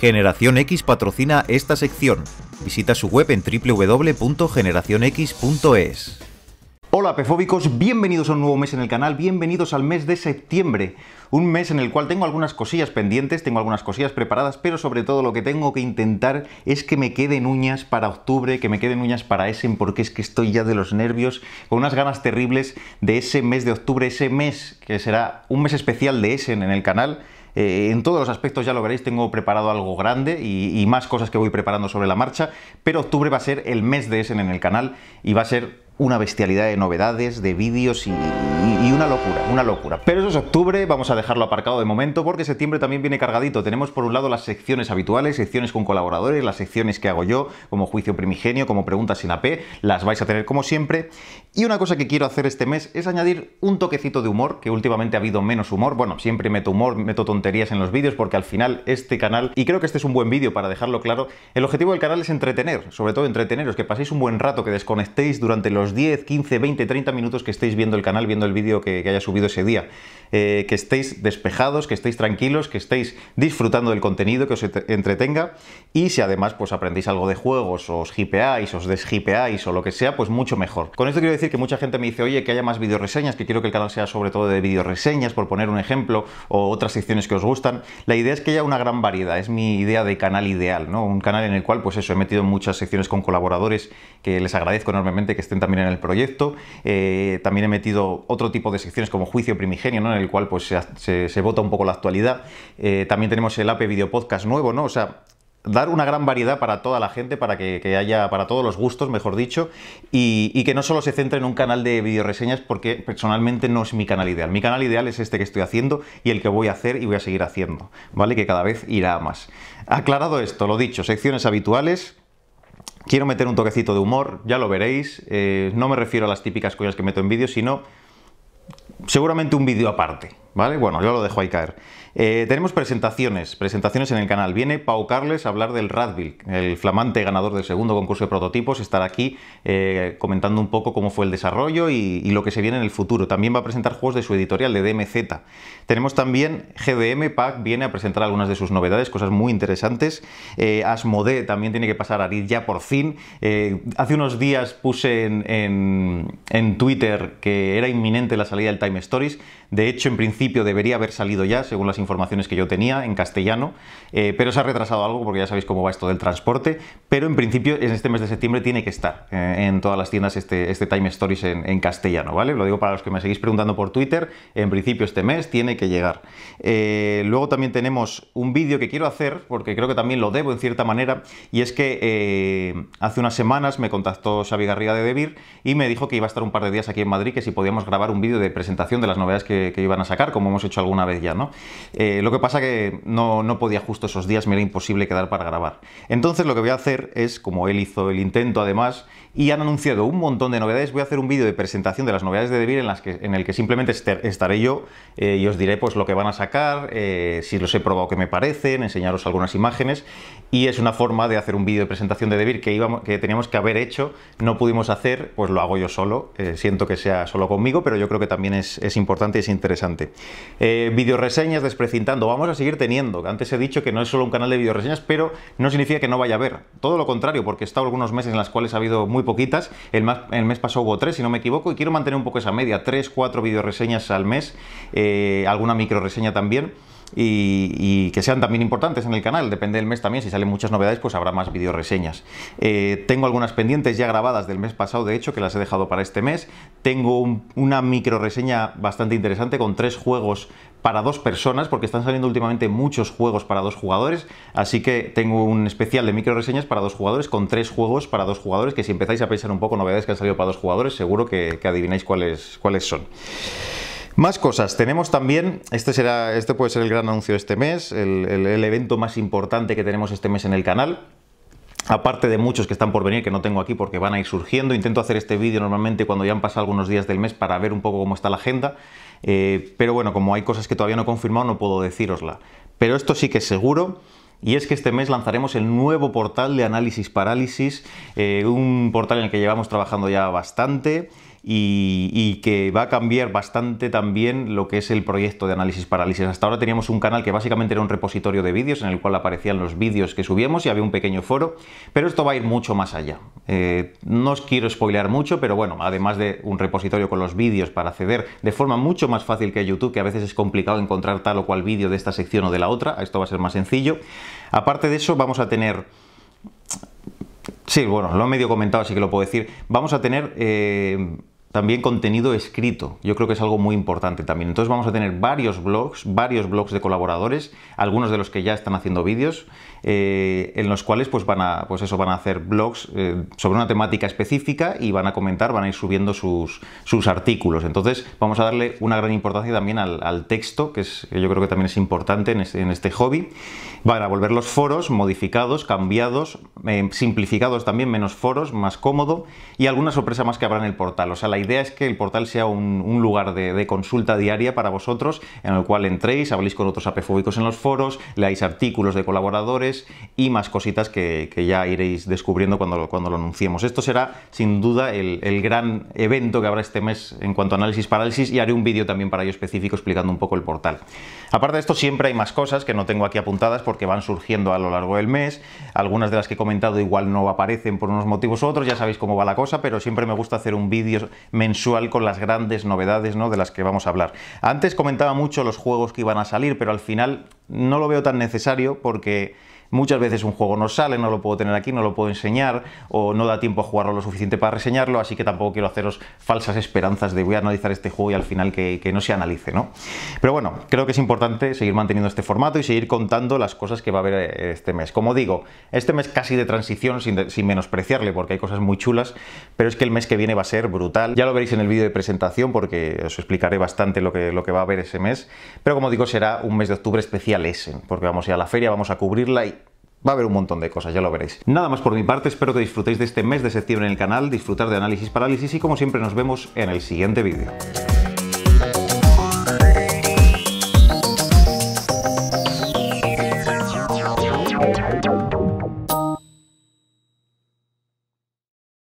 Generación X patrocina esta sección. Visita su web en www.generacionx.es. Hola pefóbicos, bienvenidos a un nuevo mes en el canal, bienvenidos al mes de septiembre, un mes en el cual tengo algunas cosillas pendientes, tengo algunas cosillas preparadas, pero sobre todo lo que tengo que intentar es que me queden uñas para octubre, que me queden uñas para Essen, porque es que estoy ya de los nervios, con unas ganas terribles de ese mes de octubre, ese mes que será un mes especial de ese en el canal, eh, en todos los aspectos ya lo veréis, tengo preparado algo grande y, y más cosas que voy preparando sobre la marcha, pero octubre va a ser el mes de ese en el canal y va a ser una bestialidad de novedades, de vídeos y, una locura, una locura. Pero eso es octubre, vamos a dejarlo aparcado de momento porque septiembre también viene cargadito. Tenemos por un lado las secciones habituales, secciones con colaboradores, las secciones que hago yo, como juicio primigenio, como preguntas sin AP, las vais a tener como siempre. Y una cosa que quiero hacer este mes es añadir un toquecito de humor, que últimamente ha habido menos humor. Bueno, siempre meto humor, meto tonterías en los vídeos porque al final este canal, y creo que este es un buen vídeo para dejarlo claro, el objetivo del canal es entretener, sobre todo entreteneros, que paséis un buen rato, que desconectéis durante los 10, 15, 20, 30 minutos que estéis viendo el canal, viendo el vídeo que, haya subido ese día. Eh, que estéis despejados, que estéis tranquilos, que estéis disfrutando del contenido, que os entretenga y si además pues aprendéis algo de juegos, o os hipeáis, os deshipeáis o lo que sea, pues mucho mejor. Con esto quiero decir que mucha gente me dice, oye, que haya más videoreseñas, que quiero que el canal sea sobre todo de videoreseñas, por poner un ejemplo, o otras secciones que os gustan. La idea es que haya una gran variedad, es mi idea de canal ideal, ¿no? Un canal en el cual, pues eso, he metido muchas secciones con colaboradores que les agradezco enormemente que estén también en el proyecto. Eh, también he metido otro tipo de secciones como juicio primigenio, en el cual pues, se, se, vota un poco la actualidad. Eh, también tenemos el ap Video Podcast nuevo, ¿no? O sea, dar una gran variedad para toda la gente, para que, haya para todos los gustos, mejor dicho, y, que no solo se centre en un canal de videoreseñas, porque personalmente no es mi canal ideal. Mi canal ideal es este que estoy haciendo y el que voy a hacer y voy a seguir haciendo, ¿vale? Que cada vez irá más. Aclarado esto, lo dicho, secciones habituales, Quiero meter un toquecito de humor, ya lo veréis. Eh, no me refiero a las típicas cosas que meto en vídeos, sino seguramente un vídeo aparte. Bueno, yo lo dejo ahí caer. Eh, tenemos presentaciones, presentaciones en el canal. Viene Pau Carles a hablar del Radville, el flamante ganador del segundo concurso de prototipos, estará aquí eh, comentando un poco cómo fue el desarrollo y, lo que se viene en el futuro. También va a presentar juegos de su editorial, de DMZ. Tenemos también GDM, Pack viene a presentar algunas de sus novedades, cosas muy interesantes. Eh, Asmodee también tiene que pasar a Arid ya por fin. Eh, hace unos días puse en Twitter que era inminente la salida del Time Stories. De hecho, en principio debería haber salido ya, según las informaciones que yo tenía, en castellano, eh, pero se ha retrasado algo porque ya sabéis cómo va esto del transporte, pero en principio en este mes de septiembre tiene que estar eh, en todas las tiendas este, este Time Stories en, castellano, ¿vale? Lo digo para los que me seguís preguntando por Twitter, en principio este mes tiene que llegar. Eh, luego también tenemos un vídeo que quiero hacer, porque creo que también lo debo en cierta manera, y es que hace unas semanas me contactó Xavi Garriga de Debir y me dijo que iba a estar un par de días aquí en Madrid, que si podíamos grabar un vídeo de presentación de las novedades que iban a sacar, como hemos hecho alguna vez ya, ¿no? Eh, lo que pasa que no, no, podía justo esos días, me era imposible quedar para grabar. Entonces lo que voy a hacer es, como él hizo el intento además, y han anunciado un montón de novedades, voy a hacer un vídeo de presentación de las novedades de DeVir en, las que, en el que simplemente este, estaré yo eh, y os diré pues lo que van a sacar, eh, si los he probado que me parecen, enseñaros algunas imágenes, y es una forma de hacer un vídeo de presentación de DeVir que, íbamos, que teníamos que haber hecho, no pudimos hacer, pues lo hago yo solo, siento que sea solo conmigo, pero yo creo que también es, es importante y es interesante. Eh, videoreseñas desprecintando, vamos a seguir teniendo. Antes he dicho que no es solo un canal de videoreseñas, pero no significa que no vaya a haber. Todo lo contrario, porque he estado algunos meses en las cuales ha habido muy poquitas. El, mes pasado hubo tres, si no me equivoco, y quiero mantener un poco esa media, tres, cuatro videoreseñas al mes, eh, alguna reseña también y, que sean también importantes en el canal. Depende del mes también, si salen muchas novedades, pues habrá más video reseñas. Eh, tengo algunas pendientes ya grabadas del mes pasado, de hecho, que las he dejado para este mes. Tengo una micro reseña bastante interesante con tres juegos para dos personas, porque están saliendo últimamente muchos juegos para dos jugadores, así que tengo un especial de micro reseñas para dos jugadores con tres juegos para dos jugadores, que si empezáis a pensar un poco novedades que han salido para dos jugadores, seguro que, adivináis cuáles, cuáles son. Más cosas, tenemos también, este, será, este puede ser el gran anuncio de este mes, el, evento más importante que tenemos este mes en el canal, aparte de muchos que están por venir, que no tengo aquí porque van a ir surgiendo. Intento hacer este vídeo normalmente cuando ya han pasado algunos días del mes para ver un poco cómo está la agenda, eh, pero bueno, como hay cosas que todavía no he confirmado, no puedo decírosla. Pero esto sí que es seguro. Y es que este mes lanzaremos el nuevo portal de análisis parálisis, eh, un portal en el que llevamos trabajando ya bastante y, que va a cambiar bastante también lo que es el proyecto de análisis parálisis. Hasta ahora teníamos un canal que básicamente era un repositorio de vídeos en el cual aparecían los vídeos que subíamos y había un pequeño foro, pero esto va a ir mucho más allá. Eh, no os quiero spoilear mucho, pero bueno, además de un repositorio con los vídeos para acceder de forma mucho más fácil que YouTube, que a veces es complicado encontrar tal o cual vídeo de esta sección o de la otra, esto va a ser más sencillo. Aparte de eso, vamos a tener Sí, bueno, lo he medio comentado, así que lo puedo decir. Vamos a tener eh, también contenido escrito, yo creo que es algo muy importante también. Entonces vamos a tener varios blogs, varios blogs de colaboradores, algunos de los que ya están haciendo vídeos, eh, en los cuales pues van a, pues eso, van a hacer blogs eh, sobre una temática específica y van a comentar, van a ir subiendo sus, sus artículos. Entonces vamos a darle una gran importancia también al, texto, que, es, yo creo que también es importante en este, en este, hobby. Van a volver los foros modificados, cambiados, eh, simplificados también, menos foros, más cómodo y alguna sorpresa más que habrá en el portal. O sea, la idea es que el portal sea un, lugar de, consulta diaria para vosotros, en el cual entréis, habléis con otros apefóbicos en los foros, leáis artículos de colaboradores y más cositas que, ya iréis descubriendo cuando lo, cuando lo anunciemos. Esto será sin duda el, el, gran evento que habrá este mes en cuanto a análisis parálisis y haré un vídeo también para ello específico explicando un poco el portal. Aparte de esto, siempre hay más cosas que no tengo aquí apuntadas porque van surgiendo a lo largo del mes. Algunas de las que he comentado igual no aparecen por unos motivos u otros, ya sabéis cómo va la cosa, pero siempre me gusta hacer un vídeo mensual con las grandes novedades ¿no? de las que vamos a hablar. Antes comentaba mucho los juegos que iban a salir, pero al final no lo veo tan necesario porque Muchas veces un juego no sale, no lo puedo tener aquí, no lo puedo enseñar o no da tiempo a jugarlo lo suficiente para reseñarlo, así que tampoco quiero haceros falsas esperanzas de voy a analizar este juego y al final que, no se analice, ¿no? Pero bueno, creo que es importante seguir manteniendo este formato y seguir contando las cosas que va a haber eh, este mes. Como digo, este mes casi de transición sin, menospreciarle porque hay cosas muy chulas, pero es que el mes que viene va a ser brutal. Ya lo veréis en el vídeo de presentación porque os explicaré bastante lo que, lo que va a haber ese mes, pero como digo será un mes de octubre especial ese, porque vamos a ir a la feria, vamos a cubrirla y Va a haber un montón de cosas, ya lo veréis. Nada más por mi parte, espero que disfrutéis de este mes de septiembre en el canal, disfrutar de análisis parálisis y como siempre nos vemos en el siguiente vídeo.